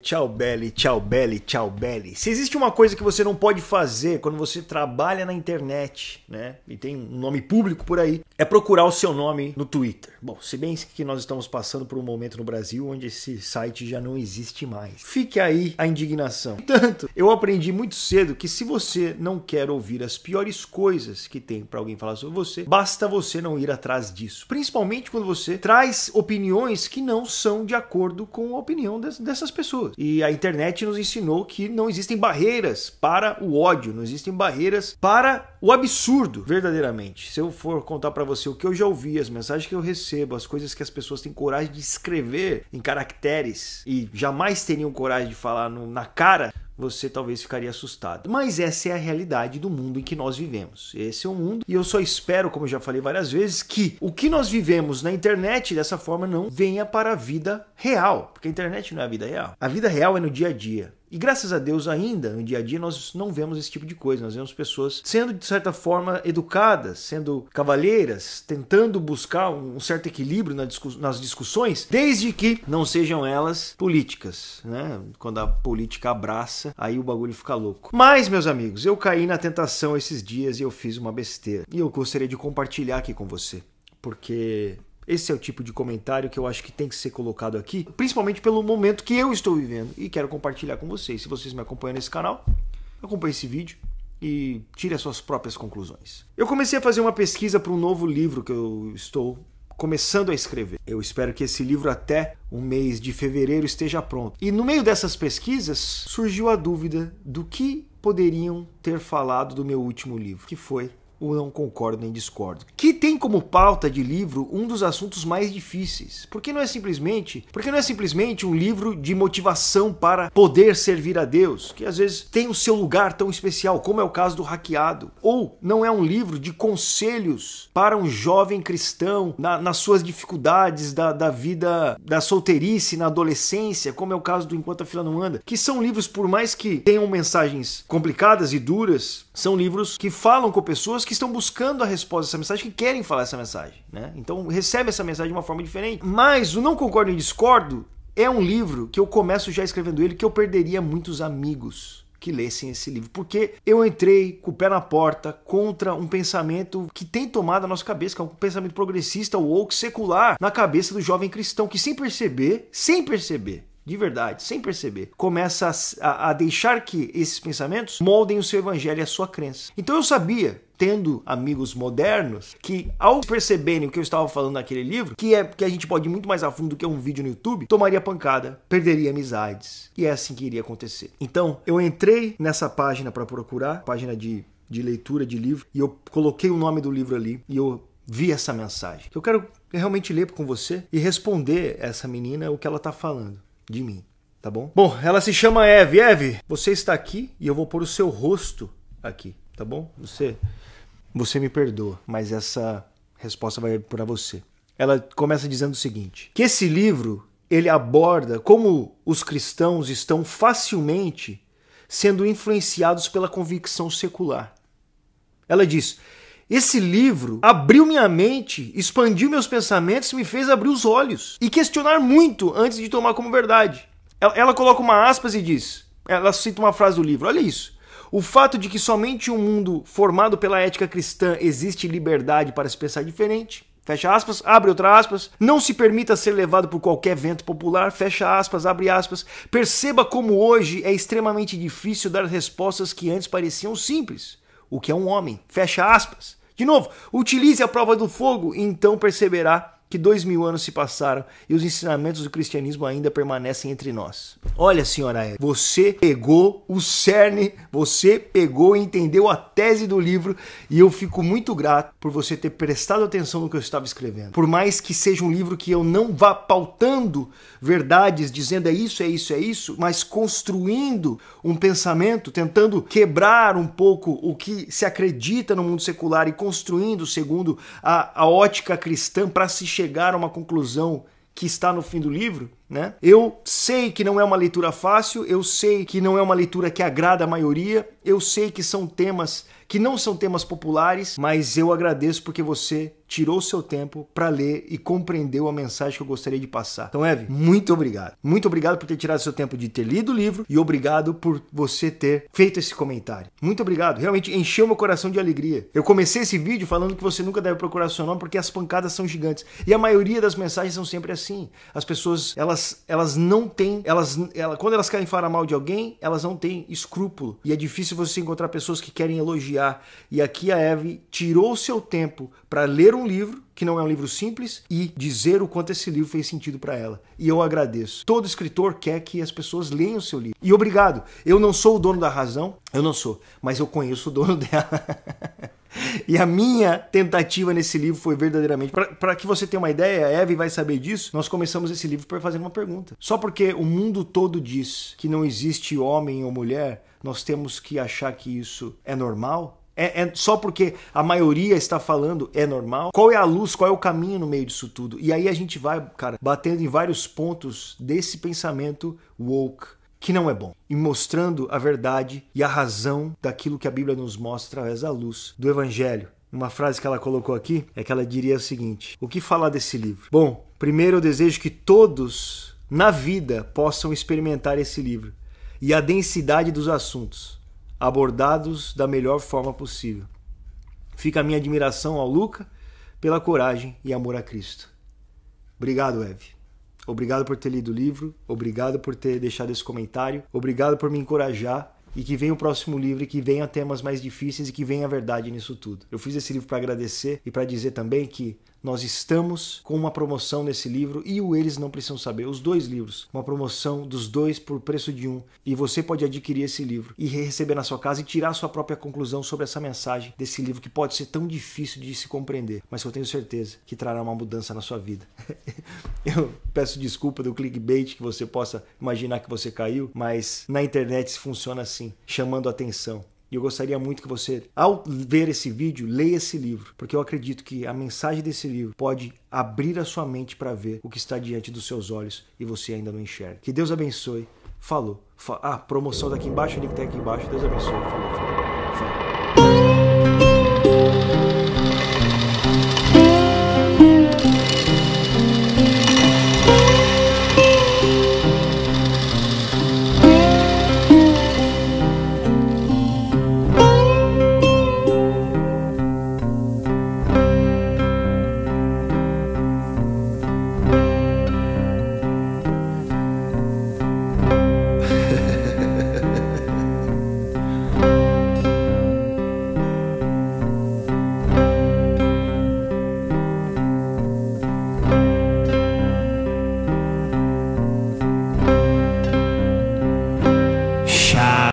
Tchau, Belly, tchau, Belly, tchau, Belly. Se existe uma coisa que você não pode fazer quando você trabalha na internet, né? E tem um nome público por aí, é procurar o seu nome no Twitter. Bom, se bem que nós estamos passando por um momento no Brasil onde esse site já não existe mais. Fique aí a indignação. Tanto, eu aprendi muito cedo que se você não quer ouvir as piores coisas que tem para alguém falar sobre você, basta você não ir atrás disso. Principalmente quando você traz opiniões que não são de acordo com a opinião dessas pessoas pessoas. E a internet nos ensinou que não existem barreiras para o ódio, não existem barreiras para o absurdo, verdadeiramente. Se eu for contar para você o que eu já ouvi, as mensagens que eu recebo, as coisas que as pessoas têm coragem de escrever em caracteres e jamais teriam coragem de falar no, na cara, você talvez ficaria assustado. Mas essa é a realidade do mundo em que nós vivemos. Esse é o mundo e eu só espero, como eu já falei várias vezes, que o que nós vivemos na internet dessa forma não venha para a vida real, porque a internet não é a vida real. A vida real é no dia a dia. E graças a Deus, ainda no dia a dia, nós não vemos esse tipo de coisa. Nós vemos pessoas sendo, de certa forma, educadas, sendo cavalheiras, tentando buscar um certo equilíbrio nas discussões, desde que não sejam elas políticas. Né? Quando a política abraça, aí o bagulho fica louco. Mas, meus amigos, eu caí na tentação esses dias e eu fiz uma besteira. E eu gostaria de compartilhar aqui com você. Porque esse é o tipo de comentário que eu acho que tem que ser colocado aqui, principalmente pelo momento que eu estou vivendo e quero compartilhar com vocês. Se vocês me acompanham nesse canal, acompanhe esse vídeo e tire as suas próprias conclusões. Eu comecei a fazer uma pesquisa para um novo livro que eu estou começando a escrever. Eu espero que esse livro até o mês de fevereiro esteja pronto. E no meio dessas pesquisas surgiu a dúvida do que poderiam ter falado do meu último livro, que foi ou não concordo nem discordo, que tem como pauta de livro um dos assuntos mais difíceis, porque não é simplesmente, porque não é simplesmente um livro de motivação para poder servir a Deus, que às vezes tem o seu lugar tão especial, como é o caso do hackeado, ou não é um livro de conselhos para um jovem cristão na, nas suas dificuldades da, da vida da solteirice na adolescência, como é o caso do Enquanto a Fila Não Anda, que são livros por mais que tenham mensagens complicadas e duras, são livros que falam com pessoas que estão buscando a resposta dessa mensagem, que querem falar essa mensagem, né? Então recebe essa mensagem de uma forma diferente. Mas o Não Concordo e Discordo é um livro que eu começo já escrevendo ele, que eu perderia muitos amigos que lessem esse livro, porque eu entrei com o pé na porta contra um pensamento que tem tomado a nossa cabeça, que é um pensamento progressista, ou secular, na cabeça do jovem cristão, que sem perceber, sem perceber, de verdade, sem perceber, começa a, a deixar que esses pensamentos moldem o seu evangelho e a sua crença. Então eu sabia tendo amigos modernos que, ao perceberem o que eu estava falando naquele livro, que é que a gente pode ir muito mais a fundo do que um vídeo no YouTube, tomaria pancada, perderia amizades. E é assim que iria acontecer. Então, eu entrei nessa página para procurar, página de, de leitura de livro, e eu coloquei o nome do livro ali e eu vi essa mensagem. Eu quero realmente ler com você e responder essa menina o que ela está falando de mim, tá bom? Bom, ela se chama Eve. Eve, você está aqui e eu vou pôr o seu rosto aqui, tá bom? Você você me perdoa, mas essa resposta vai para você. Ela começa dizendo o seguinte: que esse livro ele aborda como os cristãos estão facilmente sendo influenciados pela convicção secular. Ela diz: esse livro abriu minha mente, expandiu meus pensamentos e me fez abrir os olhos e questionar muito antes de tomar como verdade. Ela, ela coloca uma aspas e diz: ela cita uma frase do livro, olha isso. O fato de que somente um mundo formado pela ética cristã existe liberdade para se pensar diferente. Fecha aspas, abre outra aspas. Não se permita ser levado por qualquer vento popular. Fecha aspas, abre aspas. Perceba como hoje é extremamente difícil dar respostas que antes pareciam simples o que é um homem. Fecha aspas. De novo, utilize a prova do fogo, então perceberá que dois mil anos se passaram e os ensinamentos do cristianismo ainda permanecem entre nós. Olha, senhora você pegou o cerne, você pegou e entendeu a tese do livro e eu fico muito grato por você ter prestado atenção no que eu estava escrevendo. Por mais que seja um livro que eu não vá pautando verdades, dizendo é isso, é isso, é isso, mas construindo um pensamento, tentando quebrar um pouco o que se acredita no mundo secular e construindo segundo a, a ótica cristã para se chegar a uma conclusão que está no fim do livro, né? Eu sei que não é uma leitura fácil, eu sei que não é uma leitura que agrada a maioria, eu sei que são temas que não são temas populares, mas eu agradeço porque você tirou seu tempo para ler e compreendeu a mensagem que eu gostaria de passar. Então, Eve, muito obrigado. Muito obrigado por ter tirado seu tempo de ter lido o livro e obrigado por você ter feito esse comentário. Muito obrigado, realmente encheu meu coração de alegria. Eu comecei esse vídeo falando que você nunca deve procurar seu nome porque as pancadas são gigantes e a maioria das mensagens são sempre assim. As pessoas, elas elas, elas não têm, elas, ela, quando elas querem falar mal de alguém, elas não têm escrúpulo. E é difícil você encontrar pessoas que querem elogiar. E aqui a Eve tirou o seu tempo para ler um livro que não é um livro simples, e dizer o quanto esse livro fez sentido para ela. E eu agradeço. Todo escritor quer que as pessoas leiam o seu livro. E obrigado. Eu não sou o dono da razão, eu não sou, mas eu conheço o dono dela. E a minha tentativa nesse livro foi verdadeiramente. Para que você tenha uma ideia, a Eve vai saber disso, nós começamos esse livro por fazer uma pergunta. Só porque o mundo todo diz que não existe homem ou mulher, nós temos que achar que isso é normal? É, é, só porque a maioria está falando é normal? Qual é a luz, qual é o caminho no meio disso tudo? E aí a gente vai, cara, batendo em vários pontos desse pensamento woke que não é bom, e mostrando a verdade e a razão daquilo que a Bíblia nos mostra através da luz do Evangelho. Uma frase que ela colocou aqui é que ela diria o seguinte: O que falar desse livro? Bom, primeiro eu desejo que todos na vida possam experimentar esse livro e a densidade dos assuntos, abordados da melhor forma possível. Fica a minha admiração ao Luca pela coragem e amor a Cristo. Obrigado, Eve. Obrigado por ter lido o livro, obrigado por ter deixado esse comentário, obrigado por me encorajar e que venha o próximo livro e que venha temas mais difíceis e que venha a verdade nisso tudo. Eu fiz esse livro para agradecer e para dizer também que nós estamos com uma promoção nesse livro e o Eles Não Precisam Saber, os dois livros. Uma promoção dos dois por preço de um. E você pode adquirir esse livro e receber na sua casa e tirar sua própria conclusão sobre essa mensagem desse livro que pode ser tão difícil de se compreender, mas que eu tenho certeza que trará uma mudança na sua vida. eu peço desculpa do clickbait que você possa imaginar que você caiu, mas na internet funciona assim, chamando atenção. E eu gostaria muito que você, ao ver esse vídeo, leia esse livro, porque eu acredito que a mensagem desse livro pode abrir a sua mente para ver o que está diante dos seus olhos e você ainda não enxerga. Que Deus abençoe. Falou. Ah, promoção daqui tá embaixo, o link tá aqui embaixo. Deus abençoe. Falou, falou, falou.